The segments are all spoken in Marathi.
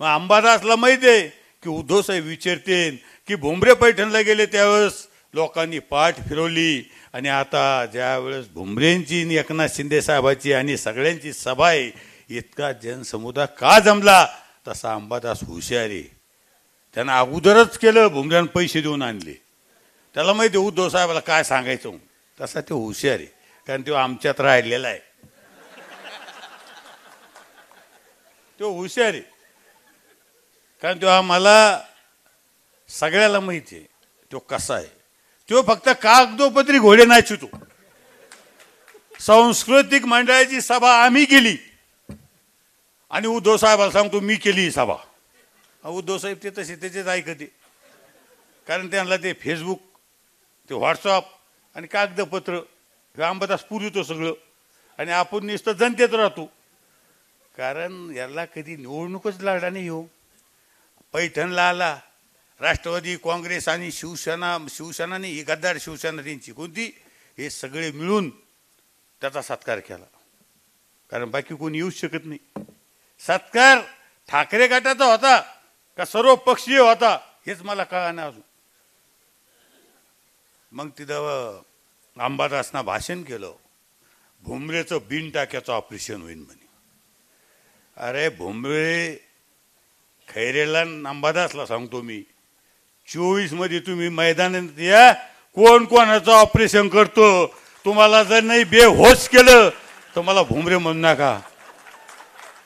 मग अंबादासला माहीत आहे की उद्धवसाहेब विचारतेन की भुमरे पैठणला गेले त्यावेळेस लोकांनी पाठ फिरवली आणि आता ज्यावेळेस भुमरेंची एकनाथ शिंदे आणि सगळ्यांची सभा आहे इतका जनसमुदाय का जमला तसा अंबादास हुशारी त्यानं अगोदरच केलं भुमऱ्यानं पैसे देऊन आणले त्याला माहिती उद्धव साहेबाला काय सांगायचं तसा ते हुशार कारण तो आमच्यात राहिलेला आहे तो हुशारी कारण तो आम्हाला सगळ्याला माहिती आहे तो कसा आहे तो फक्त कागदोपत्री घोडे नाचितो सांस्कृतिक मंडळाची सभा आम्ही केली आणि उद्धव साहेबाला सांगतो मी केली ही सभा उद्धव साहेब ते तसे त्याचेच ऐकते कारण त्यांना ते फेसबुक ते व्हॉट्सअप आणि कागदपत्र हे आंबदास पुरवतो सगळं आणि आपण नुसतं जनतेत राहतो कारण याला कधी निवडणूकच लागला नाही हो पैठणला आला राष्ट्रवादी काँग्रेस आणि शिवसेना शिवसेनाने ही गद्दार शिवसेना त्यांची कोणती हे सगळे मिळून त्याचा सत्कार केला कारण बाकी कोणी येऊ शकत नाही सत्कार ठाकरे गटाचा होता का सर्व पक्षीय होता हेच मला कळणार अजून मग तिथं अंबादासना भाषण केलं भुमरेचं बिन टाक्याचं ऑपरेशन होईल म्हणे अरे भुमरे खैरेला असला सांगतो मी मध्ये तुम्ही मैदानात या कोण कोणाचं ऑपरेशन करतो तुम्हाला जर नाही बेहोश केलं तर मला भुमरे म्हणू नका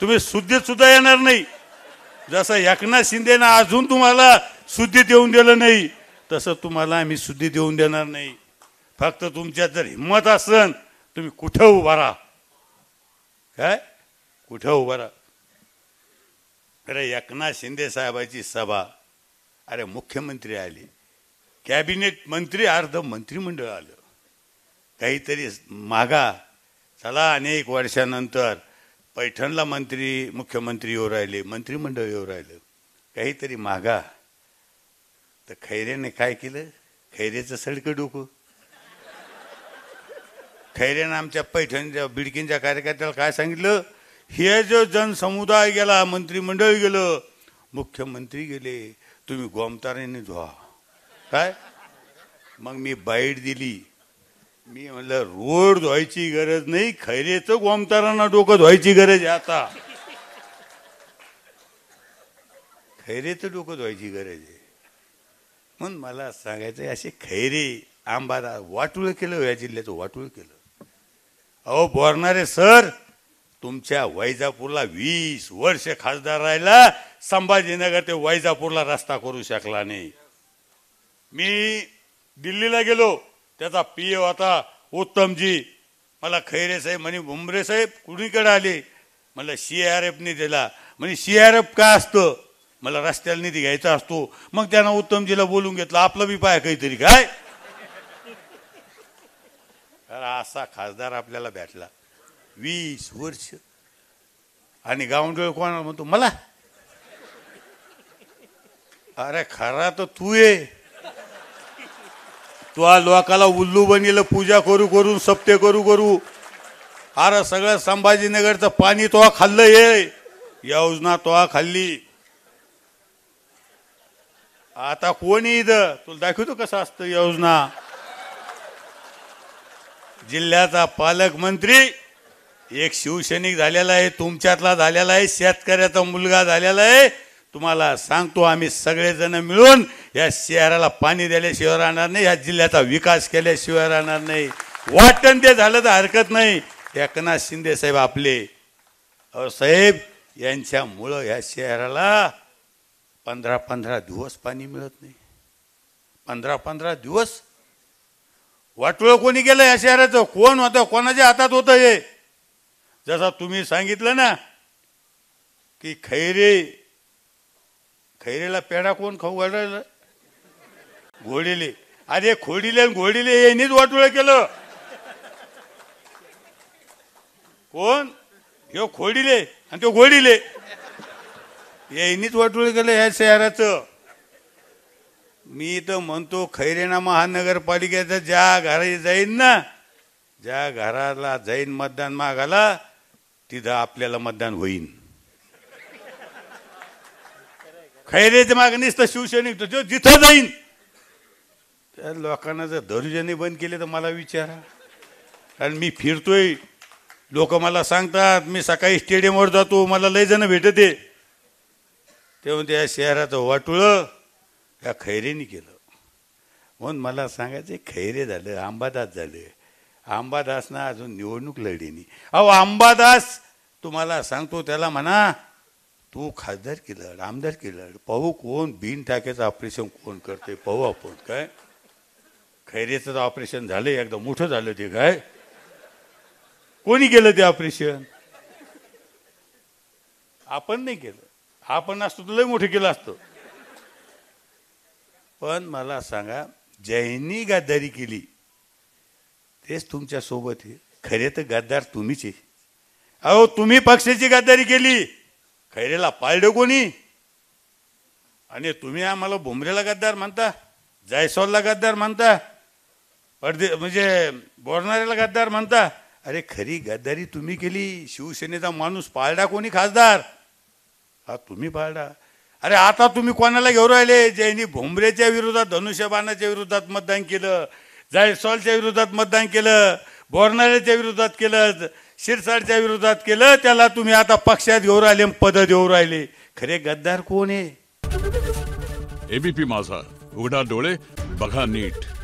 तुम्ही शुद्धीत सुद्धा येणार नाही जसं एकनाथ शिंदेनं अजून तुम्हाला शुद्धी देऊन दिलं नाही तसं तुम्हाला आम्ही शुद्धी देऊन देणार नाही फक्त तुमच्यात जर हिंमत असन तुम्ही कुठं उभारा काय कुठं उभारा अरे एकनाथ शिंदे साहेबाची सभा अरे मुख्यमंत्री आले कॅबिनेट मंत्री अर्ध मंत्रिमंडळ आलं काहीतरी मागा चला अनेक वर्षानंतर पैठणला मंत्री मुख्यमंत्री येऊ राहिले मंत्रिमंडळ येऊ राहिलं काहीतरी मागा तर खैरेने काय केलं खैरेचं सडकं डोकं खैरेनं आमच्या पैठणच्या बिडकींच्या कार्यकर्त्याला काय सांगितलं हे जो जनसमुदाय गेला मंत्रिमंडळ गेलं मुख्यमंत्री गेले तुम्ही गोमतारेने धुवा काय मग मी बाईट दिली मी म्हटलं रोड धुवायची गरज नाही खैरेच गोमतारांना डोकं धुवायची गरज आहे आता खैरेच डोकं धुवायची गरज आहे म्हणून मला सांगायचं असे खैरे आंबाला वाटूळ केलं या जिल्ह्याचं वाटूळ केलं अहो बोरणारे सर तुमच्या वैजापूरला वीस वर्ष खासदार राहिला संभाजीनगर ते वैजापूरला रस्ता करू शकला नाही मी दिल्लीला गेलो त्याचा पी ए आता उत्तमजी मला खैरे साहेब म्हणे भुमरे साहेब कुणीकडे आले मला सी आर एफने दिला म्हणजे सी आर एफ काय असतं मला रस्त्याला निधी घ्यायचा असतो मग त्यांना उत्तमजीला बोलून घेतलं आपलं बी पाय काहीतरी काय असा खासदार आपल्याला भेटला वीस वर्ष आणि गावंडोळ कोणाला म्हणतो मला अरे खरा तर तू ये आ लोकाला उल्लू बनील पूजा करू करू सप्ते करू करू अरे सगळं संभाजीनगरचं पाणी तो खाल्लं ये योजना तो खाल्ली आता कोणी इथं तुला दाखवतो कसं असतं योजना जिल्ह्याचा पालकमंत्री एक शिवसैनिक झालेला आहे तुमच्यातला झालेला आहे शेतकऱ्याचा मुलगा झालेला आहे तुम्हाला सांगतो आम्ही सगळेजण मिळून या शहराला पाणी दिल्याशिवाय राहणार नाही या जिल्ह्याचा विकास केल्याशिवाय राहणार नाही वाटण ते झालं तर हरकत नाही एकनाथ शिंदे साहेब आपले और साहेब यांच्यामुळं ह्या शहराला पंधरा पंधरा दिवस पाणी मिळत नाही पंधरा पंधरा दिवस वाटोळं कोणी गेलं या शहराचं कोण होतं कोणाच्या हातात होतं हे जसा तुम्ही सांगितलं ना की खैरे खैरेला पेढा कोण खाऊ घालायला घोडीले अरे खोडीले आणि घोडीले यांनीच वाटुळ केलं कोण हे खोडीले आणि तो घोडीले यांनीच वाटुळ केलं या शहराच मी तर म्हणतो खैरेना महानगरपालिकेचा ज्या घरा जाईन ना ज्या घराला जाईन मतदान मागाला तिथं आपल्याला मतदान होईन खैरेच मागणीच तर शिवसैनिक तो जिथं जाईन त्या लोकांना जर धनुजाने बंद केले तर मला विचारा कारण मी फिरतोय लोक मला सांगतात मी सकाळी स्टेडियमवर जातो मला लय जण भेटते तेव्हा त्या शहराचं वाटुळं या खैरेने केलं म्हणून मला सांगायचं खैरे झालं आंबादास झालं आंबादासना अजून निवडणूक लढली अहो आंबादास तुम्हाला सांगतो त्याला म्हणा तू खासदार केलं आमदार केलं पाहू कोण बिन टाक्याचं ऑपरेशन कोण करते पाहू आपण काय खैरेचं ऑपरेशन झालं एकदा मोठं झालं ते काय कोणी केलं ते ऑपरेशन आपण नाही केलं आपण असतो तर लय मोठं केलं असतं पण मला सांगा ज्यांनी गादारी केली तेच तुमच्या सोबत आहे खरे तर गद्दार तुम्हीच आहे अहो तुम्ही पक्षाची गद्दारी केली खैरेला पाळलं कोणी आणि तुम्ही आम्हाला भुमरेला गद्दार म्हणता जायसवालला गद्दार म्हणता अर्धे म्हणजे बोरणाऱ्याला गद्दार म्हणता अरे खरी गद्दारी तुम्ही केली शिवसेनेचा माणूस पाळडा कोणी खासदार हा तुम्ही पाळडा अरे आता तुम्ही कोणाला घेऊन राहिले ज्यांनी भुमरेच्या विरोधात धनुष्यबाणाच्या विरोधात मतदान केलं जायसवालच्या विरोधात मतदान केलं बोरणाऱ्याच्या विरोधात केलं शिरसाडच्या विरोधात केलं त्याला तुम्ही आता पक्षात घेऊन राहिले पद देऊ राहिले खरे गद्दार कोण आहे एबीपी माझा उघडा डोळे बघा नीट